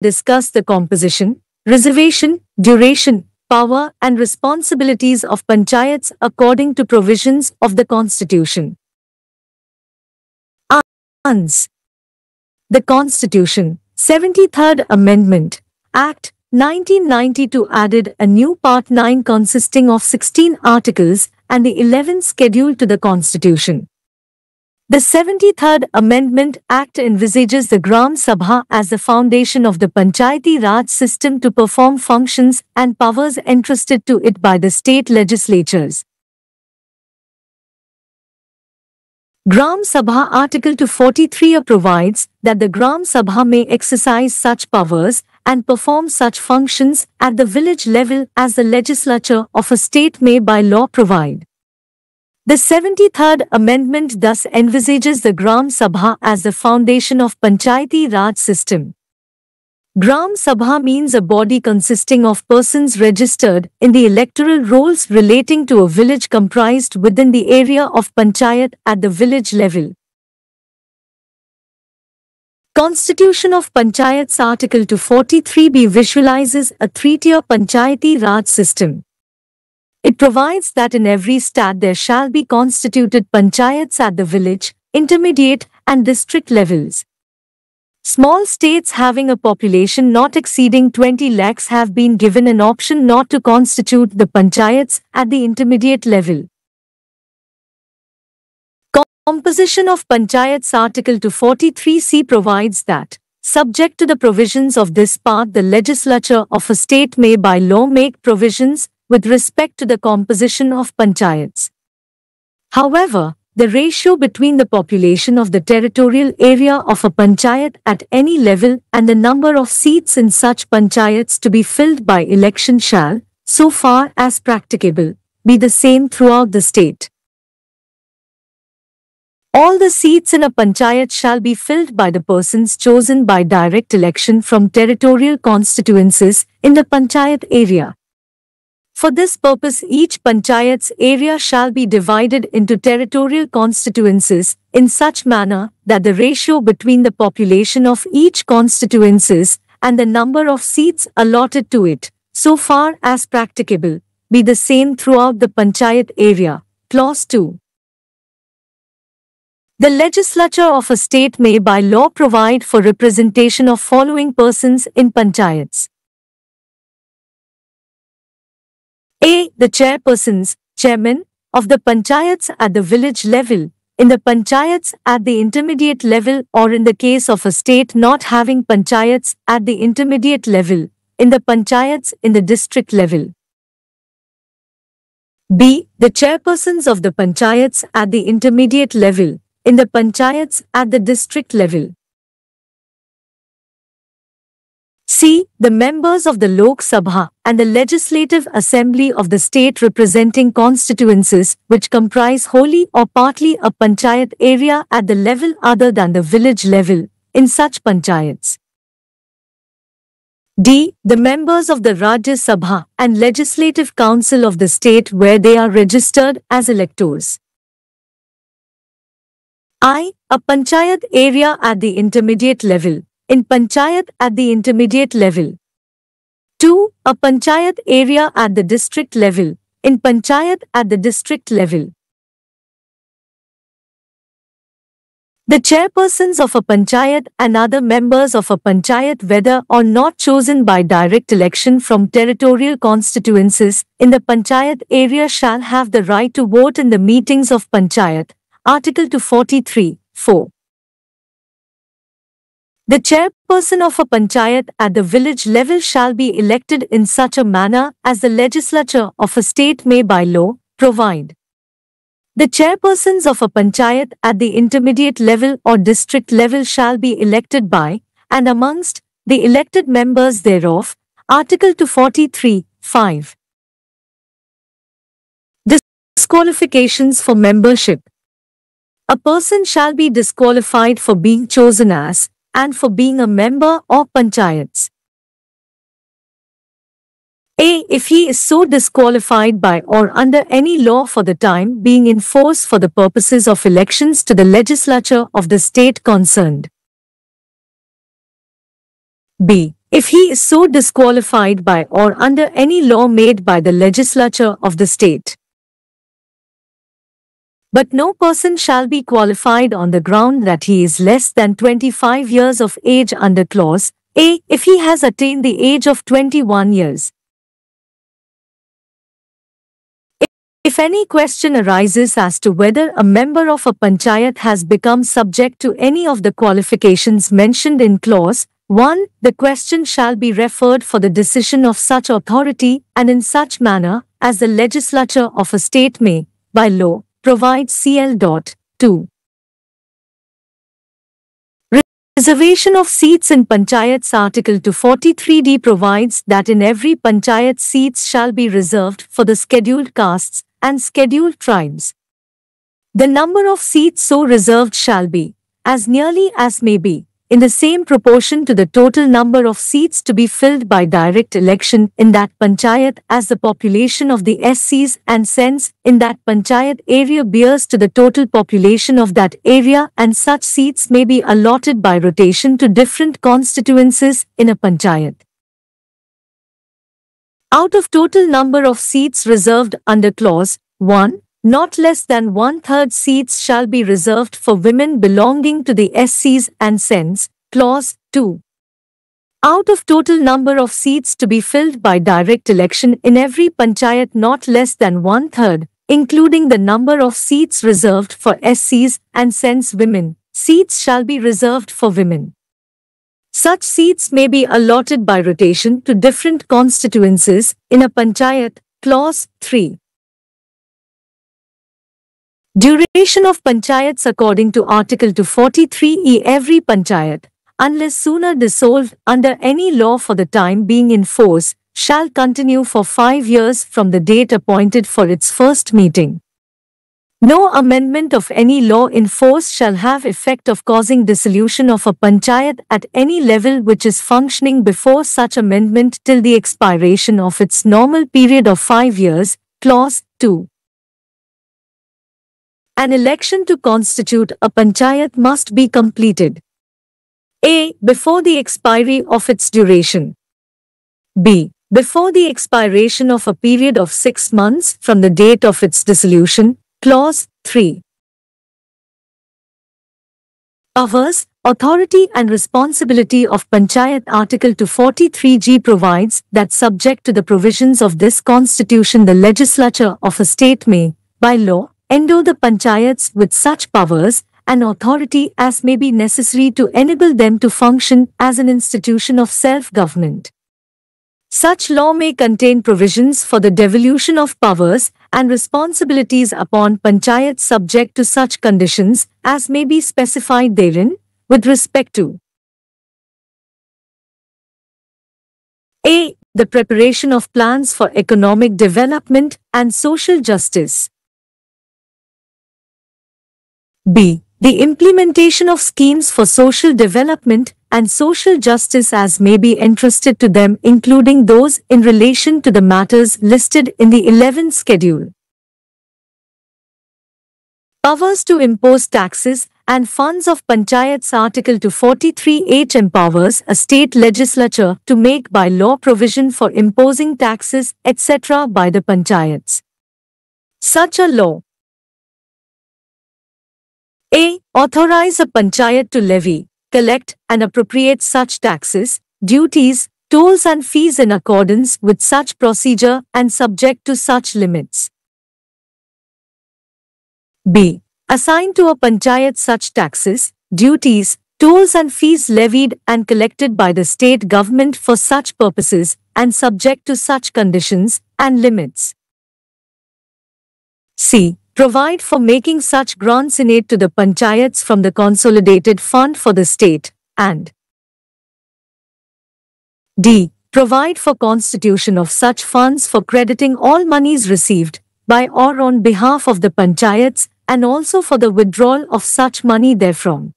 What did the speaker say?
discuss the composition, reservation, duration, power and responsibilities of panchayats according to provisions of the constitution. Ans. The Constitution, 73rd Amendment, Act 1992 added a new Part 9 consisting of 16 articles and the 11th schedule to the Constitution. The 73rd Amendment Act envisages the Gram Sabha as the foundation of the Panchayati Raj system to perform functions and powers entrusted to it by the state legislatures. Gram Sabha Article 243 provides that the Gram Sabha may exercise such powers and perform such functions at the village level as the legislature of a state may by law provide. The 73rd Amendment thus envisages the Gram Sabha as the foundation of Panchayati Raj system. Gram Sabha means a body consisting of persons registered in the electoral rolls relating to a village comprised within the area of Panchayat at the village level. Constitution of Panchayats Article 243b visualizes a three-tier Panchayati Raj system. It provides that in every stat there shall be constituted panchayats at the village, intermediate, and district levels. Small states having a population not exceeding 20 lakhs have been given an option not to constitute the panchayats at the intermediate level. Composition of Panchayats Article 243c provides that, subject to the provisions of this part, the legislature of a state may by law make provisions with respect to the composition of panchayats. However, the ratio between the population of the territorial area of a panchayat at any level and the number of seats in such panchayats to be filled by election shall, so far as practicable, be the same throughout the state. All the seats in a panchayat shall be filled by the persons chosen by direct election from territorial constituencies in the panchayat area. For this purpose each panchayat's area shall be divided into territorial constituencies in such manner that the ratio between the population of each constituencies and the number of seats allotted to it, so far as practicable, be the same throughout the panchayat area. Clause 2. The legislature of a state may by law provide for representation of following persons in panchayats. A. The chairpersons, chairmen, of the panchayats at the village level, in the panchayats at the intermediate level or in the case of a state not having panchayats at the intermediate level, in the panchayats in the district level. B. The chairpersons of the panchayats at the intermediate level, in the panchayats at the district level. C. The members of the Lok Sabha and the Legislative Assembly of the state representing constituencies which comprise wholly or partly a panchayat area at the level other than the village level in such panchayats. D. The members of the Rajya Sabha and Legislative Council of the state where they are registered as electors. I. A panchayat area at the intermediate level in panchayat at the intermediate level. 2. A panchayat area at the district level, in panchayat at the district level. The chairpersons of a panchayat and other members of a panchayat whether or not chosen by direct election from territorial constituencies in the panchayat area shall have the right to vote in the meetings of panchayat. Article 243, 4. The chairperson of a panchayat at the village level shall be elected in such a manner as the legislature of a state may by law provide. The chairpersons of a panchayat at the intermediate level or district level shall be elected by, and amongst, the elected members thereof, Article 243, 5. Disqualifications for membership. A person shall be disqualified for being chosen as, and for being a member or panchayats. A. If he is so disqualified by or under any law for the time being in force for the purposes of elections to the legislature of the state concerned. B. If he is so disqualified by or under any law made by the legislature of the state. But no person shall be qualified on the ground that he is less than 25 years of age under clause A if he has attained the age of 21 years. If any question arises as to whether a member of a panchayat has become subject to any of the qualifications mentioned in clause 1. The question shall be referred for the decision of such authority and in such manner as the legislature of a state may, by law, Provide CL. Dot 2. Reservation of seats in Panchayats Article 243D provides that in every Panchayat seats shall be reserved for the scheduled castes and scheduled tribes. The number of seats so reserved shall be, as nearly as may be, in the same proportion to the total number of seats to be filled by direct election in that panchayat as the population of the SCs and cents in that panchayat area bears to the total population of that area and such seats may be allotted by rotation to different constituencies in a panchayat. Out of total number of seats reserved under clause 1, not less than one-third seats shall be reserved for women belonging to the SCs and SENS, Clause 2. Out of total number of seats to be filled by direct election in every panchayat not less than one-third, including the number of seats reserved for SCs and SENS women, seats shall be reserved for women. Such seats may be allotted by rotation to different constituencies in a panchayat, Clause 3. Duration of panchayats according to Article 243e every panchayat, unless sooner dissolved under any law for the time being in force, shall continue for five years from the date appointed for its first meeting. No amendment of any law in force shall have effect of causing dissolution of a panchayat at any level which is functioning before such amendment till the expiration of its normal period of five years, clause 2. An election to constitute a panchayat must be completed. A. Before the expiry of its duration. B. Before the expiration of a period of six months from the date of its dissolution. Clause 3. Covers Authority and responsibility of Panchayat Article 243G provides that subject to the provisions of this constitution the legislature of a state may, by law, endow the panchayats with such powers and authority as may be necessary to enable them to function as an institution of self-government. Such law may contain provisions for the devolution of powers and responsibilities upon panchayats subject to such conditions as may be specified therein with respect to A. The preparation of plans for economic development and social justice. B. The implementation of schemes for social development and social justice as may be entrusted to them including those in relation to the matters listed in the 11th schedule. Powers to impose taxes and funds of Panchayats Article 243H empowers a state legislature to make by law provision for imposing taxes, etc. by the Panchayats. Such a law a. Authorize a panchayat to levy, collect and appropriate such taxes, duties, tolls and fees in accordance with such procedure and subject to such limits. B. Assign to a panchayat such taxes, duties, tolls and fees levied and collected by the state government for such purposes and subject to such conditions and limits. C provide for making such grants in aid to the panchayats from the Consolidated Fund for the State, and d. Provide for constitution of such funds for crediting all monies received by or on behalf of the panchayats and also for the withdrawal of such money therefrom.